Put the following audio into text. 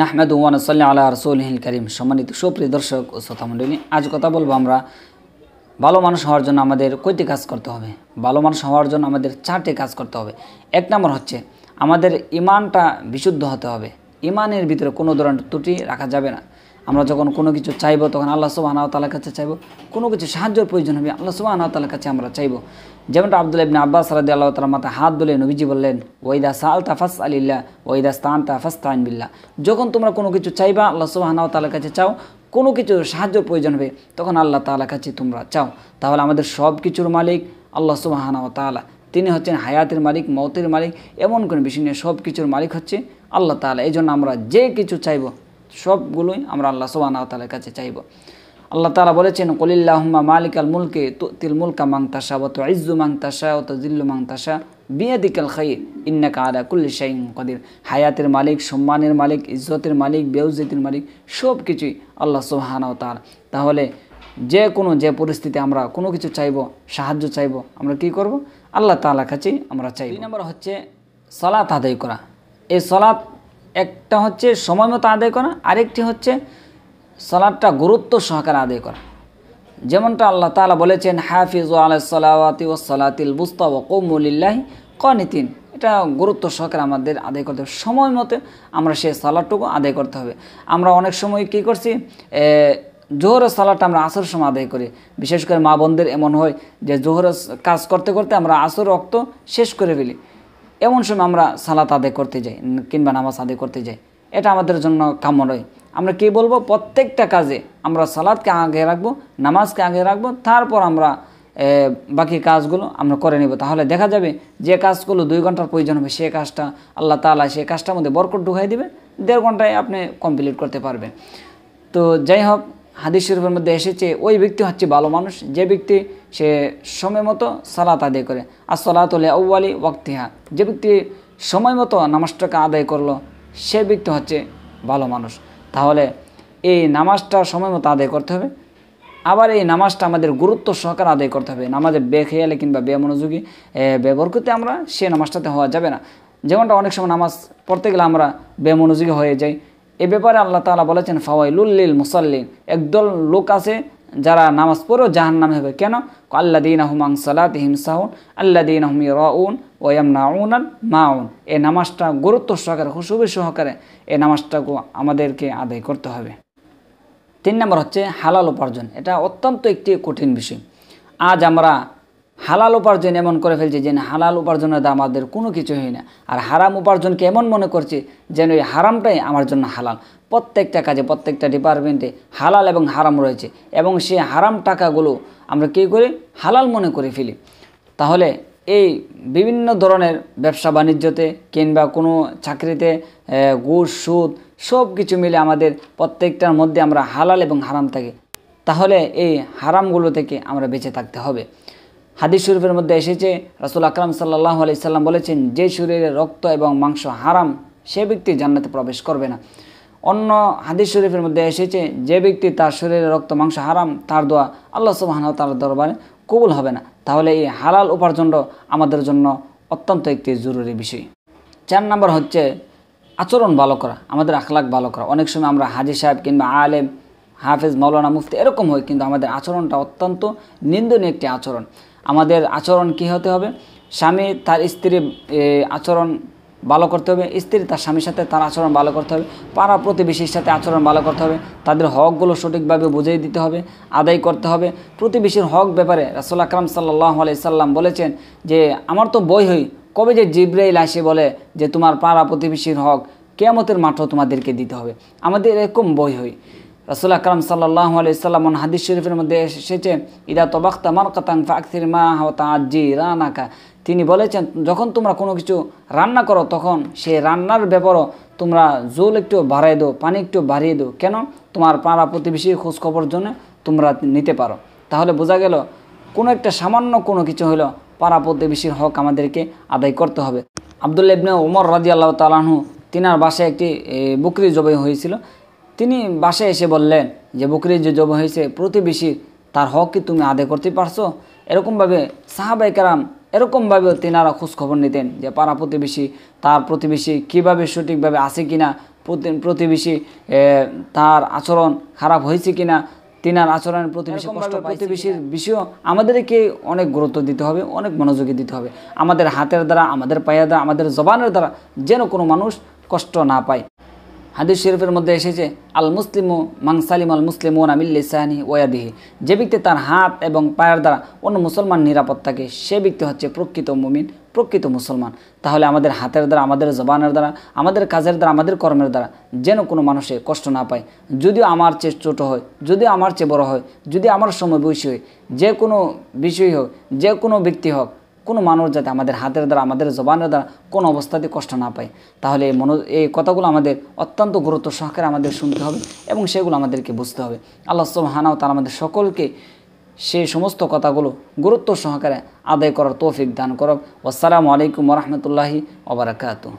নাহমেদ one সাল্লাহ আল্লাহ hill করিম সম্মানিত সুপ্রিয় দর্শক ও মন্ডলী আজ কথা বলবো আমরা ভালো মানুষ হওয়ার জন্য আমাদের কয়টি কাজ করতে হবে ভালো মানুষ হওয়ার জন্য আমাদের চারটি কাজ করতে হবে এক নম্বর হচ্ছে আমাদের ইমানটা বিশুদ্ধ হতে হবে ইমানের ভিতরে কোনো ধরনের ত্রুটি রাখা যাবে না আমরা যখন কোনো কিছু চাইব তখন আল্লাহ সুবাহ তালার কাছে চাইব কোনো কিছু সাহায্যের প্রয়োজন হবে আল্লাহ সুবাহ তালার কাছে আমরা চাইব যেমনটা আবদুল্লাহ ইবনে আব্বাস রাদি আল্লাহ তালা মাথা হাত ধুলে নবীজি বললেন ওয়াইদা সাল তাফাস আলিল্লা ওয়াইদা স্তান তাফাস তাইন বিল্লা যখন তোমরা কোনো কিছু চাইবা আল্লাহ সুবাহ তালার কাছে চাও কোনো কিছু সাহায্যের প্রয়োজন হবে তখন আল্লাহ তালার কাছে তোমরা চাও তাহলে আমাদের সব কিছুর মালিক আল্লাহ সুবাহ তালা তিনি হচ্ছেন হায়াতের মালিক মতের মালিক এমন কোনো বিষয় নিয়ে সব কিছুর মালিক হচ্ছে আল্লাহ তালা এই জন্য আমরা যে কিছু চাইব সবগুলোই আমরা আল্লাহ সোবানা তালের কাছে চাইব আল্লাহ তালা বলেছেন মালিক মালিকাল মুলকে তিল মুলকা মাংতাসা অত ইজ্জু মাংতাসা অত জিল্লু মাংতাসা বিয়াদিকাল খাই ইন্নাকা আদা কুল্লি শাইন কদির হায়াতের মালিক সম্মানের মালিক ইজ্জতের মালিক বেউজিতের মালিক সব কিছুই আল্লাহ সোহানাও তার তাহলে যে কোনো যে পরিস্থিতি আমরা কোনো কিছু চাইব সাহায্য চাইব আমরা কি করব আল্লাহ তালা কাছেই আমরা চাই নম্বর হচ্ছে সলাত আদায় করা এই সলাৎ একটা হচ্ছে সময় মতো আদায় করা আরেকটি হচ্ছে সলাদটা গুরুত্ব সহকারে আদায় করা যেমনটা আল্লাহ তালা বলেছেন হাফিজ ও ওসলাতিল বুস্তা ও কৌমুলিল্লাহি কনিতিন এটা গুরুত্ব সহকারে আমাদের আদায় করতে হবে সময় মতো আমরা সেই সালাদটুকু আদায় করতে হবে আমরা অনেক সময় কি করছি জোহরের সালাদটা আমরা আসর সময় আদায় করি বিশেষ করে মা বোনদের এমন হয় যে জোহরের কাজ করতে করতে আমরা আসর রক্ত শেষ করে ফেলি এমন সময় আমরা সালাত আদায় করতে যাই কিংবা নামাজ আদায় করতে যাই এটা আমাদের জন্য কাম্য নয় আমরা কি বলবো প্রত্যেকটা কাজে আমরা সালাদকে আগে রাখবো নামাজকে আগে রাখবো তারপর আমরা বাকি কাজগুলো আমরা করে নেব তাহলে দেখা যাবে যে কাজগুলো দুই ঘন্টার প্রয়োজন হবে সে কাজটা আল্লাহ তালা সে কাজটার মধ্যে বরকট ঢুকাই দেবে দেড় ঘন্টায় আপনি কমপ্লিট করতে পারবেন তো যাই হোক হাদিস শরীফের মধ্যে এসেছে ওই ব্যক্তি হচ্ছে ভালো মানুষ যে ব্যক্তি সে সময় মতো সালাত আদায় করে আর হলে আউ্বালি ওয়াক্তিহা যে ব্যক্তি সময় মতো নামাজটাকে আদায় করলো সে ব্যক্তি হচ্ছে ভালো মানুষ তাহলে এই নামাজটা সময় মতো আদায় করতে হবে আবার এই নামাজটা আমাদের গুরুত্ব সহকারে আদায় করতে হবে নামাজে বেখেয়ালে কিংবা বেমনোযোগী ব্যবহার করতে আমরা সে নামাজটাতে হওয়া যাবে না যেমনটা অনেক সময় নামাজ পড়তে গেলে আমরা বেমনোযোগী হয়ে যাই এ ব্যাপারে আল্লাহ তালা বলেছেন ফাওয়াইলুল্লিল মুসল্লিন একদল লোক আছে যারা নামাজ পড়েও জাহান নামে হবে কেন আল্লা দিন আহমাং সালাত হিমসাউন আল্লা দিন আহমি রাউন ওয়াম নাউন মাউন এ নামাজটা গুরুত্ব সহকারে খুশুবি সহকারে এ নামাজটাকে আমাদেরকে আদায় করতে হবে তিন নম্বর হচ্ছে হালাল উপার্জন এটা অত্যন্ত একটি কঠিন বিষয় আজ আমরা হালাল উপার্জন এমন করে ফেলছে যেন হালাল উপার্জনের দাম আমাদের কোনো কিছু হয় না আর হারাম উপার্জনকে এমন মনে করছে যেন ওই হারামটাই আমার জন্য হালাল প্রত্যেকটা কাজে প্রত্যেকটা ডিপার্টমেন্টে হালাল এবং হারাম রয়েছে এবং সেই হারাম টাকাগুলো আমরা কী করি হালাল মনে করে ফেলি তাহলে এই বিভিন্ন ধরনের ব্যবসা বাণিজ্যতে কিংবা কোনো চাকরিতে গুড় সুদ সব কিছু মিলে আমাদের প্রত্যেকটার মধ্যে আমরা হালাল এবং হারাম থাকি তাহলে এই হারামগুলো থেকে আমরা বেঁচে থাকতে হবে হাদিস শরীফের মধ্যে এসেছে রাসুল আকরাম সাল্লাহ আলি সাল্লাম বলেছেন যে শরীরে রক্ত এবং মাংস হারাম সে ব্যক্তি জান্নাতে প্রবেশ করবে না অন্য হাদিস শরীফের মধ্যে এসেছে যে ব্যক্তি তার শরীরে রক্ত মাংস হারাম তার দোয়া আল্লাহ সুবাহন তার দরবারে কবুল হবে না তাহলে এই হালাল উপার্জনটা আমাদের জন্য অত্যন্ত একটি জরুরি বিষয় চার নম্বর হচ্ছে আচরণ ভালো করা আমাদের আখলাখ ভালো করা অনেক সময় আমরা হাজি সাহেব কিংবা আলেম হাফেজ মৌলানা মুফতি এরকম হয় কিন্তু আমাদের আচরণটা অত্যন্ত নিন্দনীয় একটি আচরণ আমাদের আচরণ কি হতে হবে স্বামী তার স্ত্রী আচরণ ভালো করতে হবে স্ত্রী তার স্বামীর সাথে তার আচরণ ভালো করতে হবে পাড়া প্রতিবেশীর সাথে আচরণ ভালো করতে হবে তাদের হকগুলো সঠিকভাবে বুঝিয়ে দিতে হবে আদায় করতে হবে প্রতিবেশীর হক ব্যাপারে রাসুল আকরাম সাল্লাহ আলি সাল্লাম বলেছেন যে আমার তো বই হই কবে যে জিব্রাইল আসে বলে যে তোমার পাড়া প্রতিবেশীর হক কেয়ামতের মাঠও তোমাদেরকে দিতে হবে আমাদের এরকম বই হই রাসুল আকরম সাল্লাহ সাল্লাম হাদিস শরীফের মধ্যে এসেছে ইদা তবাক্তা মারকাতাং ফাকসির মা হতা আজি রানাকা তিনি বলেছেন যখন তোমরা কোনো কিছু রান্না করো তখন সেই রান্নার ব্যাপারও তোমরা জোল একটু বাড়াই দো পানি একটু বাড়িয়ে দো কেন তোমার পাড়া প্রতিবেশীর খোঁজখবর জন্য তোমরা নিতে পারো তাহলে বোঝা গেল কোনো একটা সামান্য কোনো কিছু হলো পাড়া প্রতিবেশীর হক আমাদেরকে আদায় করতে হবে আবদুল্লাবনে ওমর রাজি আল্লাহ তালাহু তিনার বাসায় একটি বকরি জবাই হয়েছিল তিনি বাসায় এসে বললেন যে বকরি যে জব হয়েছে প্রতিবেশী তার হক কি তুমি আদায় করতে পারছো এরকমভাবে সাহাবাই কারাম এরকমভাবে তেনারা খোঁজখবর নিতেন যে পাড়া প্রতিবেশী তার প্রতিবেশী কীভাবে সঠিকভাবে আছে কি না প্রতিবেশী তার আচরণ খারাপ হয়েছে কি না তিনার আচরণের প্রতিবেশী কষ্ট প্রতিবেশীর বিষয় আমাদেরকে অনেক গুরুত্ব দিতে হবে অনেক মনোযোগী দিতে হবে আমাদের হাতের দ্বারা আমাদের পায়ের দ্বারা আমাদের জবানের দ্বারা যেন কোনো মানুষ কষ্ট না পায় হাদিস শরীফের মধ্যে এসেছে আল ও মাংসালিম আল মুসলিম ওনা মিল্লিসাহানি ওয়াদিহি যে ব্যক্তি তার হাত এবং পায়ের দ্বারা অন্য মুসলমান নিরাপদ থাকে সে ব্যক্তি হচ্ছে প্রকৃত মুমিন প্রকৃত মুসলমান তাহলে আমাদের হাতের দ্বারা আমাদের জবানের দ্বারা আমাদের কাজের দ্বারা আমাদের কর্মের দ্বারা যেন কোনো মানুষে কষ্ট না পায় যদিও আমার চেয়ে ছোট হয় যদি আমার চেয়ে বড় হয় যদি আমার সময় বৈশী হয় যে কোনো বিষয় হোক যে কোনো ব্যক্তি হোক কোনো মানুষ যাতে আমাদের হাতের দ্বারা আমাদের জবানের দ্বারা কোনো অবস্থাতে কষ্ট না পায় তাহলে এই মনো এই কথাগুলো আমাদের অত্যন্ত গুরুত্ব সহকারে আমাদের শুনতে হবে এবং সেগুলো আমাদেরকে বুঝতে হবে আল্লাহ হানাও তারা আমাদের সকলকে সেই সমস্ত কথাগুলো গুরুত্ব সহকারে আদায় করার তৌফিক দান করক আসসালামু আলাইকুম রহমতুল্লাহি ওবরাকাতু